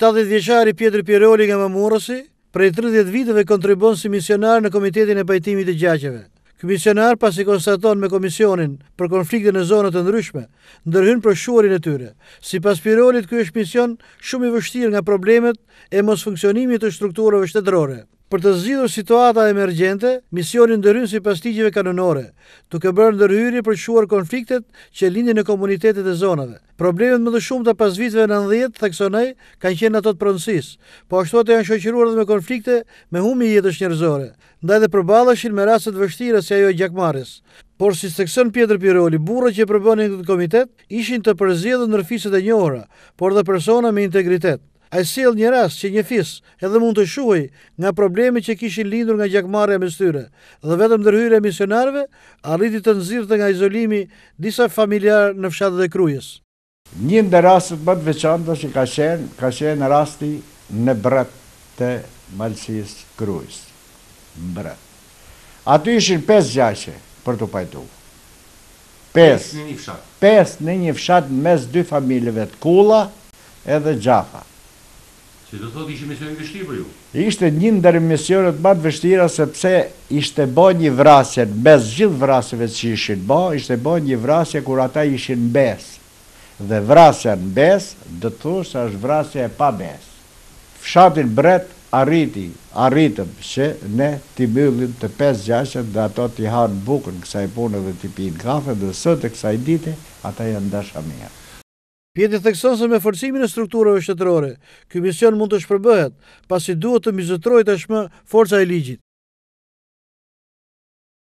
80 vjeçari Pietri Pieroli nga Mamurësi, prej 30 viteve kontribon si misionar në Komitetin e Pajtimit të Gjaqeve. Ky misionar pasi konstaton me komisionin për konflikte në zonët të ndryshme, ndërhyn për shuarin e tyre. Sipas Pirolit, ky është mision shumë i vështirë nga problemet e mos funksionimit të strukturave shtetërore. Për të zgjidhur situata emergjente, misioni ndërhyn si pastigjive ligjeve kanonore, duke bërë ndërhyrje për shuar konfliktet që lindin në komunitetet e zonave. Problemet më të shumta pas viteve 90 theksonoj kanë qenë ato të pronësisë, po ashtu ato janë shoqëruar dhe me konflikte me humi jetësh njerëzore, ndaj dhe përbalëshin me raste të vështira si ajo e gjakmaris. Por si stekson Pjetër Piroli, burrat që përbënin këtë komitet ishin të përzidhë ndër fiset e njohura, por edhe persona me integritet a i një ras që një fis edhe mund të shuhi nga problemi që kishin lindur nga gjakmarja me styre dhe vetëm dërhyre e misionarëve arriti të nëzirë nga izolimi disa familjarë në fshatë dhe krujës. Një ndër rasët më të veçanta që ka shenë, ka shenë rasti në bret të malësis krujës. Në bret. Aty ishin 5 gjaqe për të pajtu. 5 në një fshatë. 5 në një fshatë mes dy familjeve të kula edhe gjafa. Si do thot ishte misioni vështirë për ju? Ishte një ndër misionet më të vështira sepse ishte bë një vrasje mes gjithë vrasjeve që ishin bë, ishte bë një vrasje kur ata ishin mes. Dhe vrasja në bes, dhe të thush, është vrasja e pa bes. Fshatin bret, arriti, arritëm që ne t'i myllim të pes gjashet dhe ato t'i hanë bukën kësaj punë dhe t'i pinë kafe dhe sëtë kësaj dite, ata janë dasha mija pjeti thekson se me forcimin e strukturëve shtetërore, kjo mision mund të shpërbëhet pasi duhet të mizotroj tashme forca e ligjit.